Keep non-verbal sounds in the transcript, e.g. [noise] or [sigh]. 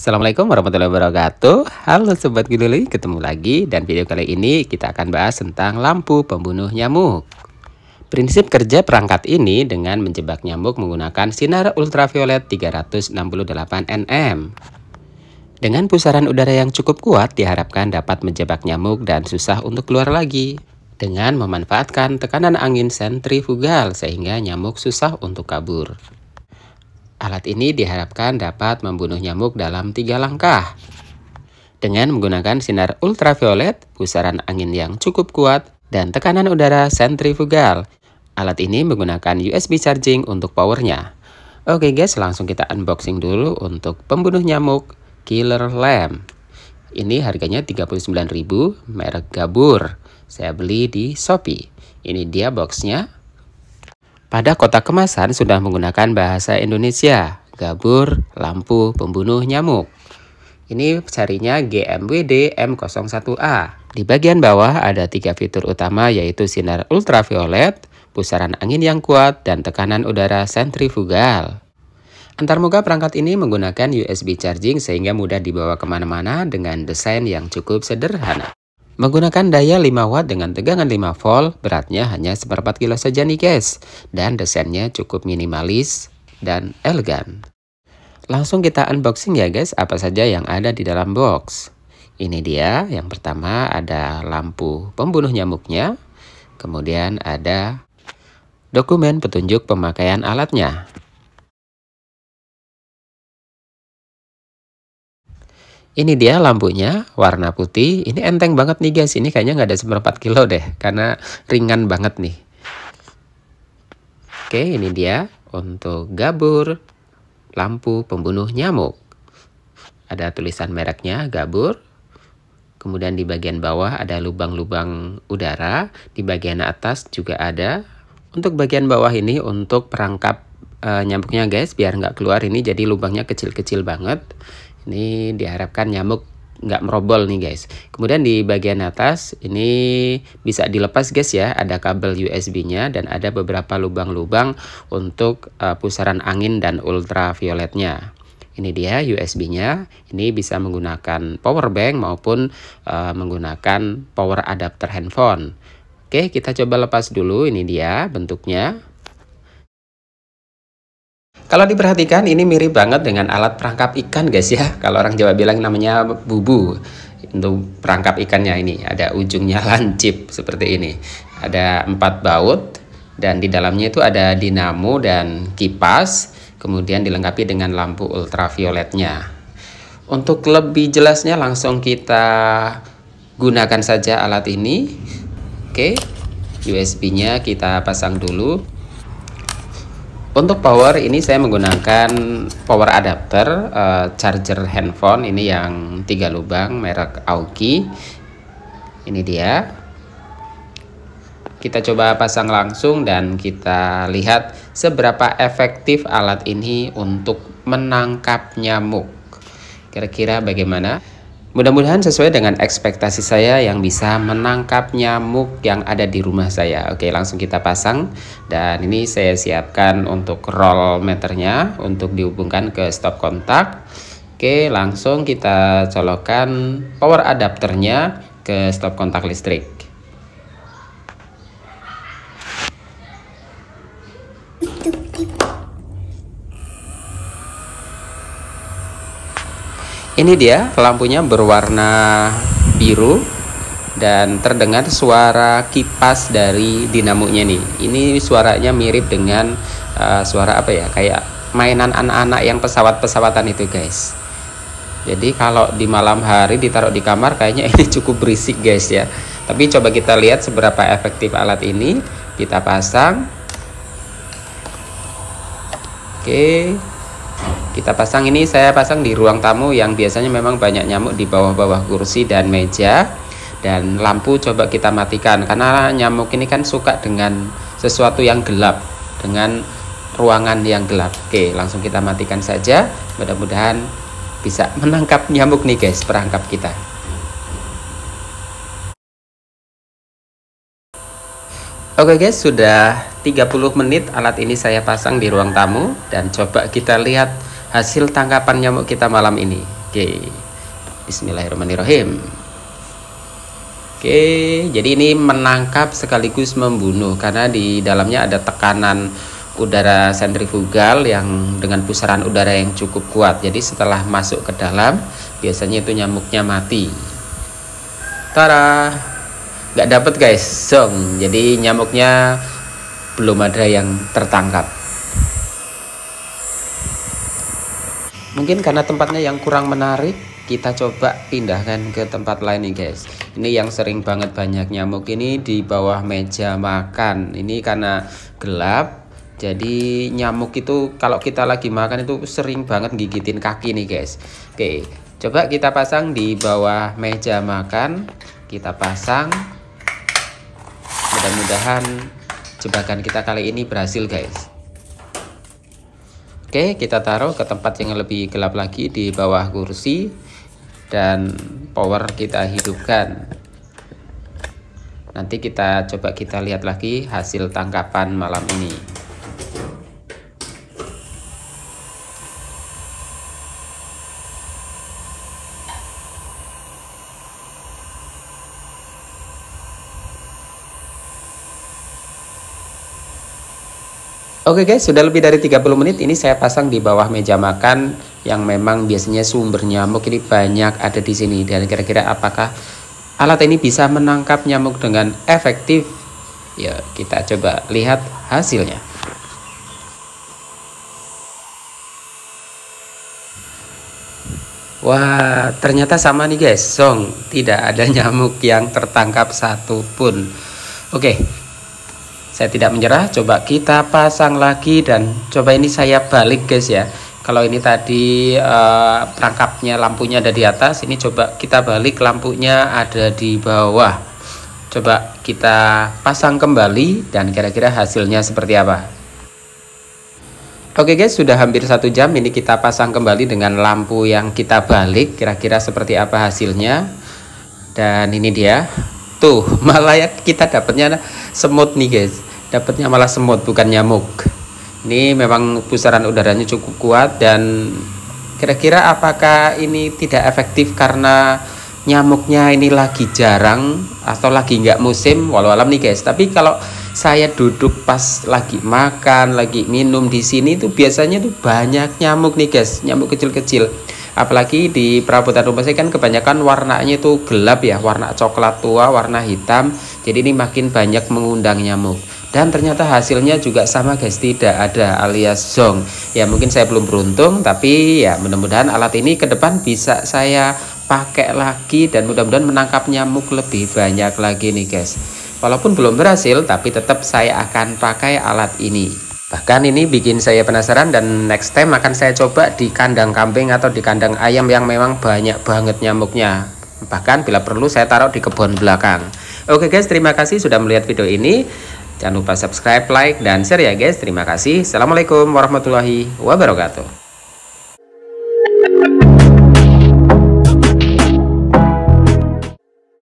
Assalamualaikum warahmatullahi wabarakatuh Halo Sobat Giluli, ketemu lagi dan video kali ini kita akan bahas tentang lampu pembunuh nyamuk Prinsip kerja perangkat ini dengan menjebak nyamuk menggunakan sinar ultraviolet 368 nm Dengan pusaran udara yang cukup kuat diharapkan dapat menjebak nyamuk dan susah untuk keluar lagi dengan memanfaatkan tekanan angin sentrifugal sehingga nyamuk susah untuk kabur. Alat ini diharapkan dapat membunuh nyamuk dalam tiga langkah. Dengan menggunakan sinar ultraviolet, pusaran angin yang cukup kuat, dan tekanan udara sentrifugal, alat ini menggunakan USB charging untuk powernya. Oke guys, langsung kita unboxing dulu untuk pembunuh nyamuk Killer Lamp. Ini harganya 39.000, merek Gabur. Saya beli di Shopee. Ini dia boxnya. Pada kota kemasan sudah menggunakan bahasa Indonesia, gabur, lampu, pembunuh nyamuk. Ini carinya GMWD M01A. Di bagian bawah ada tiga fitur utama yaitu sinar ultraviolet, pusaran angin yang kuat, dan tekanan udara sentrifugal. Antarmuka perangkat ini menggunakan USB charging sehingga mudah dibawa kemana-mana dengan desain yang cukup sederhana. Menggunakan daya 5 watt dengan tegangan 5 volt, beratnya hanya seperempat kilo saja nih guys. Dan desainnya cukup minimalis dan elegan. Langsung kita unboxing ya guys apa saja yang ada di dalam box. Ini dia, yang pertama ada lampu pembunuh nyamuknya, kemudian ada dokumen petunjuk pemakaian alatnya, Ini dia lampunya warna putih. Ini enteng banget nih guys. Ini kayaknya nggak ada seperempat kilo deh karena ringan banget nih. Oke ini dia untuk gabur lampu pembunuh nyamuk. Ada tulisan mereknya gabur. Kemudian di bagian bawah ada lubang-lubang udara. Di bagian atas juga ada. Untuk bagian bawah ini untuk perangkap e, nyamuknya guys biar nggak keluar ini jadi lubangnya kecil-kecil banget. Ini diharapkan nyamuk nggak merobol nih guys. Kemudian di bagian atas ini bisa dilepas guys ya, ada kabel USB-nya dan ada beberapa lubang-lubang untuk uh, pusaran angin dan ultravioletnya. Ini dia USB-nya. Ini bisa menggunakan power bank maupun uh, menggunakan power adapter handphone. Oke, kita coba lepas dulu. Ini dia bentuknya. Kalau diperhatikan ini mirip banget dengan alat perangkap ikan guys ya. [laughs] Kalau orang Jawa bilang namanya bubu. Untuk perangkap ikannya ini ada ujungnya [laughs] lancip seperti ini. Ada empat baut dan di dalamnya itu ada dinamo dan kipas. Kemudian dilengkapi dengan lampu ultravioletnya. Untuk lebih jelasnya langsung kita gunakan saja alat ini. Oke, USB-nya kita pasang dulu. Untuk power ini saya menggunakan power adapter uh, charger handphone ini yang tiga lubang merek Aoki. Ini dia. Kita coba pasang langsung dan kita lihat seberapa efektif alat ini untuk menangkap nyamuk. Kira-kira bagaimana? Mudah-mudahan sesuai dengan ekspektasi saya yang bisa menangkap nyamuk yang ada di rumah saya. Oke, langsung kita pasang. Dan ini saya siapkan untuk roll meternya untuk dihubungkan ke stop kontak. Oke, langsung kita colokan power adapternya ke stop kontak listrik. Ini dia lampunya berwarna biru dan terdengar suara kipas dari dinamonya nih. Ini suaranya mirip dengan uh, suara apa ya? Kayak mainan anak-anak yang pesawat-pesawatan itu, guys. Jadi kalau di malam hari ditaruh di kamar kayaknya ini [laughs] cukup berisik, guys ya. Tapi coba kita lihat seberapa efektif alat ini. Kita pasang. Oke. Okay kita pasang ini saya pasang di ruang tamu yang biasanya memang banyak nyamuk di bawah-bawah kursi dan meja dan lampu coba kita matikan karena nyamuk ini kan suka dengan sesuatu yang gelap dengan ruangan yang gelap oke langsung kita matikan saja mudah-mudahan bisa menangkap nyamuk nih guys perangkap kita Oke okay guys, sudah 30 menit alat ini saya pasang di ruang tamu dan coba kita lihat hasil tangkapan nyamuk kita malam ini. Oke. Okay. Bismillahirrahmanirrahim. Oke, okay, jadi ini menangkap sekaligus membunuh karena di dalamnya ada tekanan udara sentrifugal yang dengan pusaran udara yang cukup kuat. Jadi setelah masuk ke dalam, biasanya itu nyamuknya mati. Tara, nggak dapet guys song jadi nyamuknya belum ada yang tertangkap mungkin karena tempatnya yang kurang menarik kita coba pindahkan ke tempat lain nih guys ini yang sering banget banyak nyamuk ini di bawah meja makan ini karena gelap jadi nyamuk itu kalau kita lagi makan itu sering banget gigitin kaki nih guys oke coba kita pasang di bawah meja makan kita pasang mudah-mudahan jebakan kita kali ini berhasil guys Oke kita taruh ke tempat yang lebih gelap lagi di bawah kursi dan power kita hidupkan nanti kita coba kita lihat lagi hasil tangkapan malam ini Oke okay guys, sudah lebih dari 30 menit ini saya pasang di bawah meja makan yang memang biasanya sumber nyamuk ini banyak ada di sini dan kira-kira apakah alat ini bisa menangkap nyamuk dengan efektif? Ya, kita coba lihat hasilnya. Wah, ternyata sama nih guys, song, tidak ada nyamuk yang tertangkap satupun. Oke, okay saya tidak menyerah coba kita pasang lagi dan coba ini saya balik guys ya kalau ini tadi eh, perangkapnya lampunya ada di atas ini coba kita balik lampunya ada di bawah coba kita pasang kembali dan kira-kira hasilnya seperti apa Oke guys sudah hampir satu jam ini kita pasang kembali dengan lampu yang kita balik kira-kira seperti apa hasilnya dan ini dia tuh [laughs] malah ya, kita dapatnya semut nih guys dapatnya malah semut bukan nyamuk ini memang pusaran udaranya cukup kuat dan kira-kira apakah ini tidak efektif karena nyamuknya ini lagi jarang atau lagi nggak musim walau alam nih guys tapi kalau saya duduk pas lagi makan lagi minum di sini itu biasanya tuh banyak nyamuk nih guys nyamuk kecil-kecil apalagi di perabotan rumah saya kan kebanyakan warnanya itu gelap ya warna coklat tua warna hitam jadi ini makin banyak mengundang nyamuk dan ternyata hasilnya juga sama guys tidak ada alias zong ya mungkin saya belum beruntung tapi ya mudah-mudahan alat ini ke depan bisa saya pakai lagi dan mudah-mudahan menangkap nyamuk lebih banyak lagi nih guys walaupun belum berhasil tapi tetap saya akan pakai alat ini Bahkan ini bikin saya penasaran dan next time akan saya coba di kandang kambing atau di kandang ayam yang memang banyak banget nyamuknya. Bahkan bila perlu saya taruh di kebun belakang. Oke guys, terima kasih sudah melihat video ini. Jangan lupa subscribe, like, dan share ya guys. Terima kasih. Assalamualaikum warahmatullahi wabarakatuh.